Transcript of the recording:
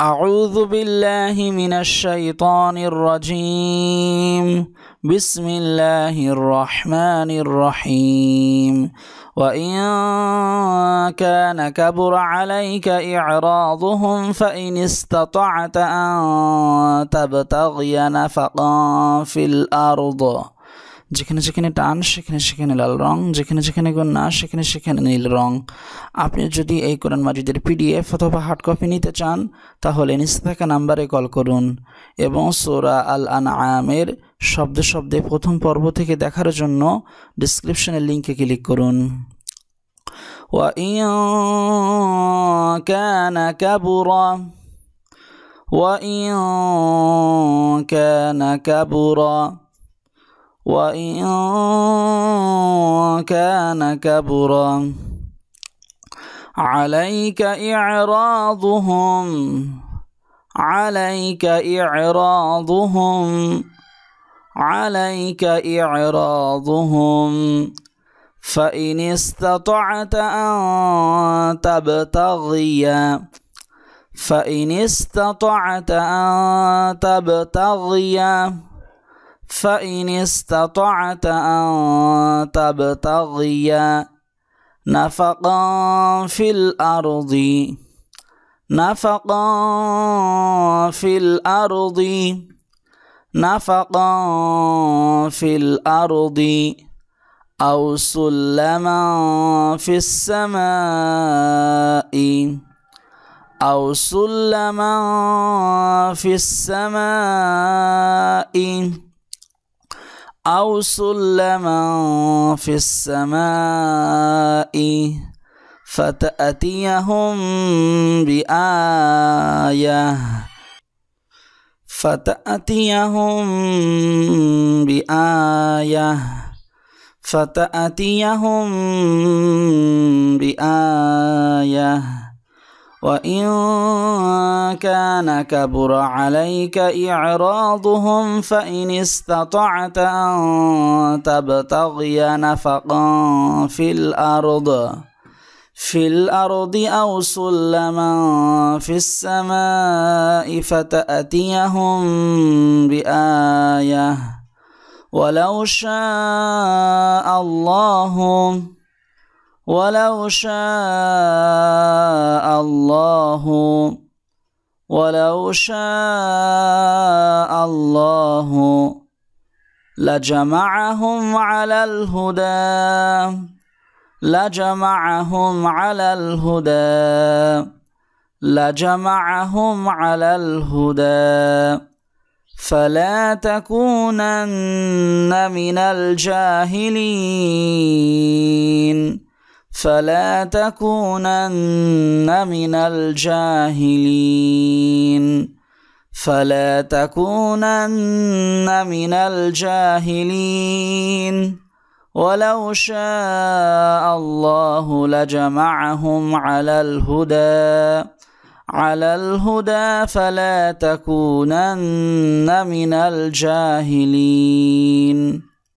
أعوذ بالله من الشيطان الرجيم بسم الله الرحمن الرحيم وإن كان كبر عليك إعراضهم فإن استطعت أن تبتغي نفقا في الأرض যেখানে যেখানে টান সেখানে সেখানে লাল রং যেখানে যেখানে না সেখানে সেখানে নীল রং আপনি যদি এই কোরআন মাজিদের পিডিএফ অথবা হার্ড কপি নিতে চান তাহলে নিচে থাকা নাম্বারে কল করুন এবং সোরা আল আন আয়ামের শব্দে শব্দে প্রথম পর্ব থেকে দেখার জন্য ডিসক্রিপশনের লিঙ্কে ক্লিক করুন وإن كان كبر وإن كان كبر وإن كان كبرا عليك إعراضهم عليك إعراضهم عليك إعراضهم فإن استطعت أن تبتغي فإن استطعت أن تبتغي فإن استطعت أن تبتغي نفقا في الأرض نفقا في الأرض نفقا في الأرض أو سلما في السماء أو سلما في السماء أو سلما في السماء فتأتيهم بآية فتأتيهم بآية فتأتيهم بآية وإن كان كبر عليك إعراضهم فإن استطعت أن تبتغي نفقا في الأرض في الأرض أو سلما في السماء فتأتيهم بآية ولو شاء الله ولو شاء ولو شاء الله لجمعهم على الهدى لجمعهم على الهدى لجمعهم على الهدى فلا تكونن من الجاهلين فلا تكونن من الجاهلين فلا تكونن من الجاهلين ولو شاء الله لجمعهم على الهدى على الهدى فلا تكونن من الجاهلين